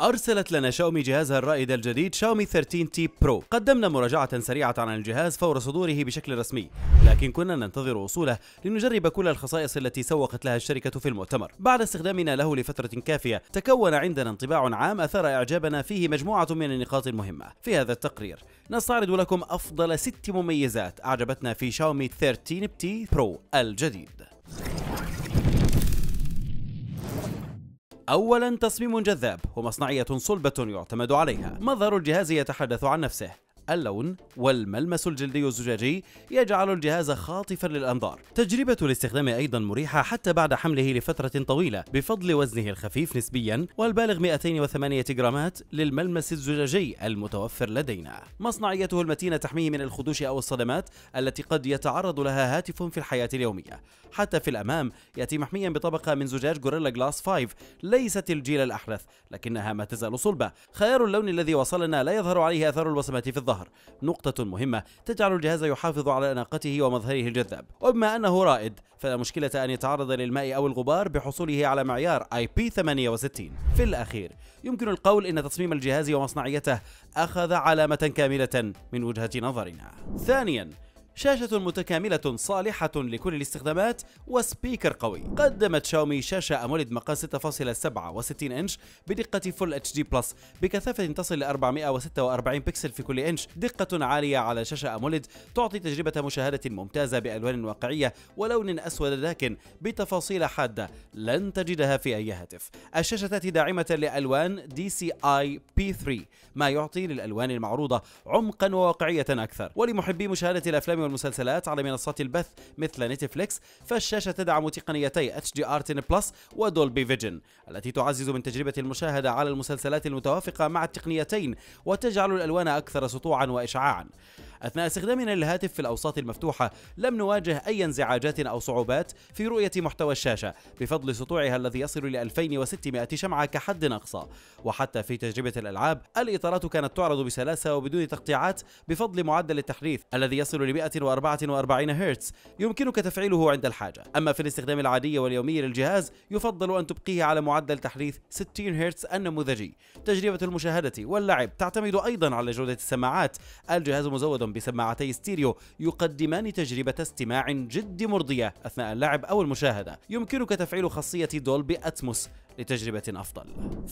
أرسلت لنا شاومي جهازها الرائد الجديد شاومي 13 تي برو قدمنا مراجعة سريعة عن الجهاز فور صدوره بشكل رسمي لكن كنا ننتظر وصوله لنجرب كل الخصائص التي سوقت لها الشركة في المؤتمر بعد استخدامنا له لفترة كافية تكون عندنا انطباع عام أثار إعجابنا فيه مجموعة من النقاط المهمة في هذا التقرير نستعرض لكم أفضل ست مميزات أعجبتنا في شاومي 13 تي برو الجديد أولا تصميم جذاب ومصنعية صلبة يعتمد عليها مظهر الجهاز يتحدث عن نفسه اللون والملمس الجلدي الزجاجي يجعل الجهاز خاطفا للأنظار تجربة الاستخدام أيضا مريحة حتى بعد حمله لفترة طويلة بفضل وزنه الخفيف نسبيا والبالغ 208 جرامات للملمس الزجاجي المتوفر لدينا مصنعيته المتينة تحميه من الخدوش أو الصدمات التي قد يتعرض لها هاتف في الحياة اليومية حتى في الأمام يأتي محميا بطبقة من زجاج غوريلا جلاس 5 ليست الجيل الأحدث لكنها ما تزال صلبة خيار اللون الذي وصلنا لا يظهر عليه اثار الوصمات في الظهر الظهر نقطة مهمة تجعل الجهاز يحافظ على أناقته ومظهره الجذاب وبما أنه رائد فلا مشكلة أن يتعرض للماء أو الغبار بحصوله على معيار IP68 في الأخير يمكن القول أن تصميم الجهاز ومصنعيته أخذ علامة كاملة من وجهة نظرنا ثانيا شاشة متكاملة صالحة لكل الاستخدامات وسبيكر قوي قدمت شاومي شاشة أموليد مقاس 6.67 إنش بدقة فول اتش دي بلس بكثافة تصل ل 446 بكسل في كل إنش دقة عالية على شاشة أموليد تعطي تجربة مشاهدة ممتازة بألوان واقعية ولون أسود لكن بتفاصيل حادة لن تجدها في أي هاتف الشاشة تأتي داعمة لألوان DCI P3 ما يعطي للألوان المعروضة عمقا وواقعية أكثر ولمحبي مشاهدة الأفلام والمسلسلات على منصات البث مثل نتفليكس فالشاشة تدعم تقنيتي HDR 10 بلس ودولبي فيجن التي تعزز من تجربة المشاهدة على المسلسلات المتوافقة مع التقنيتين وتجعل الألوان أكثر سطوعا وإشعاعا أثناء استخدامنا للهاتف في الأوساط المفتوحة لم نواجه أي انزعاجات أو صعوبات في رؤية محتوى الشاشة بفضل سطوعها الذي يصل إلى 2600 شمعة كحد أقصى وحتى في تجربة الألعاب الإطارات كانت تعرض بسلاسة وبدون تقطيعات بفضل معدل التحريث الذي يصل ل 144 هرتز يمكنك تفعيله عند الحاجة أما في الاستخدام العادي واليومي للجهاز يفضل أن تبقيه على معدل تحريث 60 هرتز النموذجي تجربة المشاهدة واللعب تعتمد أيضا على جودة السماعات الجهاز مزود بسماعتي ستيريو يقدمان تجربة استماع جد مرضية أثناء اللعب أو المشاهدة يمكنك تفعيل خاصية دولبي أتموس لتجربة أفضل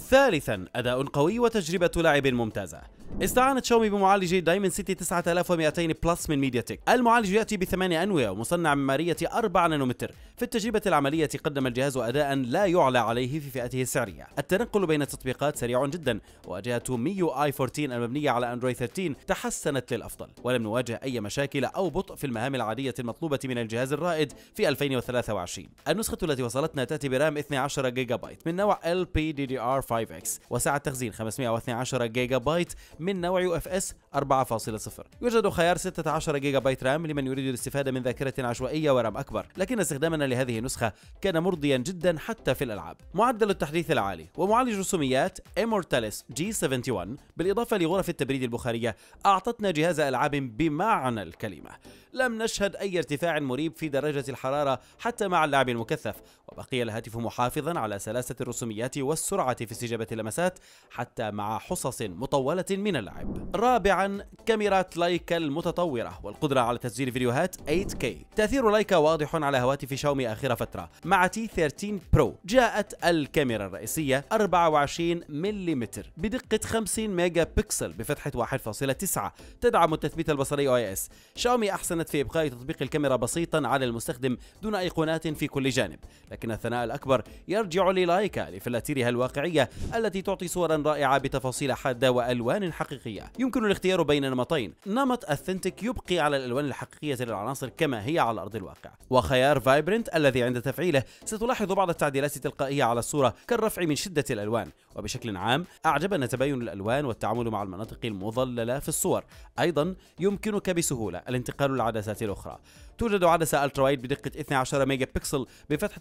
ثالثا أداء قوي وتجربة لاعب ممتازة استعانت شاومي بمعالج دايمن سيتي 9200 بلس من ميديا تك المعالج يأتي بثمان أنوية ومصنع من مارية 4 نانومتر في التجربة العملية قدم الجهاز أداء لا يعلى عليه في فئته السعرية التنقل بين التطبيقات سريع جدا وواجهة ميو اي 14 المبنية على أندرويد 13 تحسنت للأفضل ولم نواجه أي مشاكل أو بطء في المهام العادية المطلوبة من الجهاز الرائد في 2023 النسخة التي وصلتنا تأتي برام 12 جيجا بايت من نوع LPDDR5X وسعة تخزين 512 جيجا بايت من نوع UFS 4.0 يوجد خيار 16 جيجا بايت رام لمن يريد الاستفادة من ذاكرة عشوائية ورام أكبر لكن استخدامنا لهذه النسخة كان مرضيا جدا حتى في الألعاب معدل التحديث العالي ومعالج رسوميات Immortalis G71 بالإضافة لغرف التبريد البخارية أعطتنا جهاز ألعاب بمعنى الكلمة لم نشهد أي ارتفاع مريب في درجة الحرارة حتى مع اللعب المكثف وبقي الهاتف محافظا على سلاسة الرسوميات والسرعة في استجابة اللمسات حتى مع حصص مطولة من اللعب رابعا كاميرات لايكا المتطورة والقدرة على تسجيل فيديوهات 8K تأثير لايكا واضح على هواتف شاومي آخر فترة مع تي 13 برو جاءت الكاميرا الرئيسية 24 ملم بدقة 50 ميجا بكسل بفتحة 1.9 تدعم التثبيت البصري OIS شاومي أحسن كانت في إبقاء تطبيق الكاميرا بسيطا على المستخدم دون أيقونات في كل جانب لكن الثناء الأكبر يرجع للايكا لفلاتيرها الواقعية التي تعطي صورا رائعة بتفاصيل حادة وألوان حقيقية يمكن الاختيار بين نمطين نمط أثنتيك يبقي على الألوان الحقيقية للعناصر كما هي على أرض الواقع وخيار فايبرنت الذي عند تفعيله ستلاحظ بعض التعديلات التلقائية على الصورة كالرفع من شدة الألوان وبشكل عام أعجبنا تباين الألوان والتعامل مع المناطق المظللة في الصور أيضا يمكنك بسهولة الانتقال العدسات اخرى توجد عدسة ألترا وايد بدقة 12 ميجا بكسل بفتحة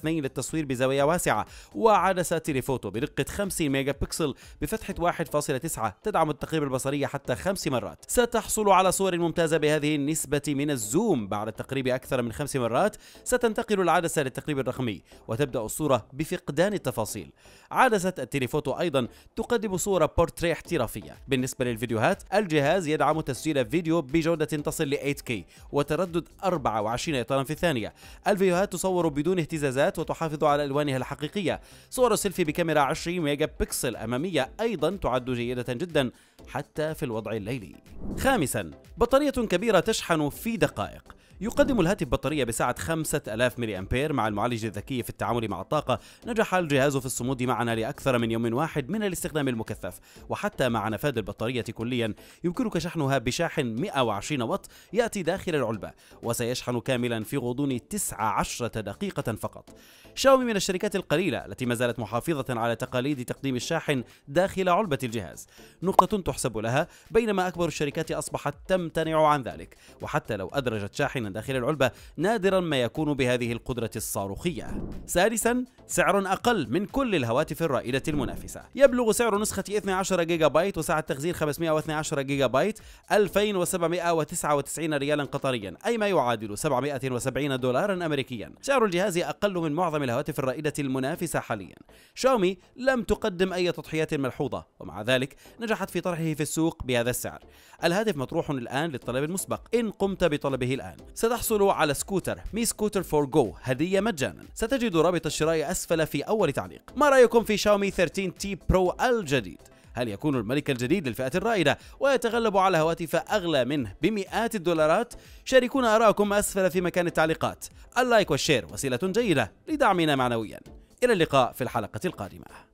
2.2 للتصوير بزاوية واسعة وعدسة تيليفوتو بدقة 50 ميجا بكسل بفتحة 1.9 تدعم التقريب البصري حتى خمس مرات ستحصل على صور ممتازة بهذه النسبة من الزوم بعد التقريب أكثر من خمس مرات ستنتقل العدسة للتقريب الرقمي وتبدأ الصورة بفقدان التفاصيل عدسة التليفوتو أيضا تقدم صورة بورتريه احترافية بالنسبة للفيديوهات الجهاز يدعم تسجيل فيديو بجودة تصل ل 8K وتردد حدود 24 إطارا في الثانية الفيديوهات تصور بدون اهتزازات وتحافظ على ألوانها الحقيقية صور السيلفي بكاميرا 20 ميجا بكسل أمامية أيضا تعد جيدة جدا حتى في الوضع الليلي خامسا بطارية كبيرة تشحن في دقائق يقدم الهاتف بطارية بسعة 5000 ملي أمبير مع المعالج الذكي في التعامل مع الطاقة نجح الجهاز في الصمود معنا لأكثر من يوم واحد من الاستخدام المكثف وحتى مع نفاد البطارية كليا يمكنك شحنها بشاحن 120 وات يأتي داخل العلبة وسيشحن كاملا في غضون 19 دقيقة فقط شاومي من الشركات القليلة التي ما زالت محافظة على تقاليد تقديم الشاحن داخل علبة الجهاز نقطة تحسب لها بينما أكبر الشركات أصبحت تمتنع عن ذلك وحتى لو أدرجت شاحنا من داخل العلبة نادرا ما يكون بهذه القدرة الصاروخية سادسا سعر أقل من كل الهواتف الرائدة المنافسة يبلغ سعر نسخة 12 جيجا بايت وسعة تخزين 512 جيجا بايت 2799 ريالا قطريا أي ما يعادل 770 دولارا أمريكيا سعر الجهاز أقل من معظم الهواتف الرائدة المنافسة حاليا شاومي لم تقدم أي تضحيات ملحوظة ومع ذلك نجحت في طرحه في السوق بهذا السعر الهاتف مطروح الآن للطلب المسبق إن قمت بطلبه الآن ستحصل على سكوتر مي سكوتر فور جو هدية مجانا ستجد رابط الشراء أسفل في أول تعليق ما رأيكم في شاومي 13 تي برو الجديد؟ هل يكون الملك الجديد للفئة الرائدة ويتغلب على هواتف أغلى منه بمئات الدولارات؟ شاركونا آراءكم أسفل في مكان التعليقات اللايك والشير وسيلة جيدة لدعمنا معنويا إلى اللقاء في الحلقة القادمة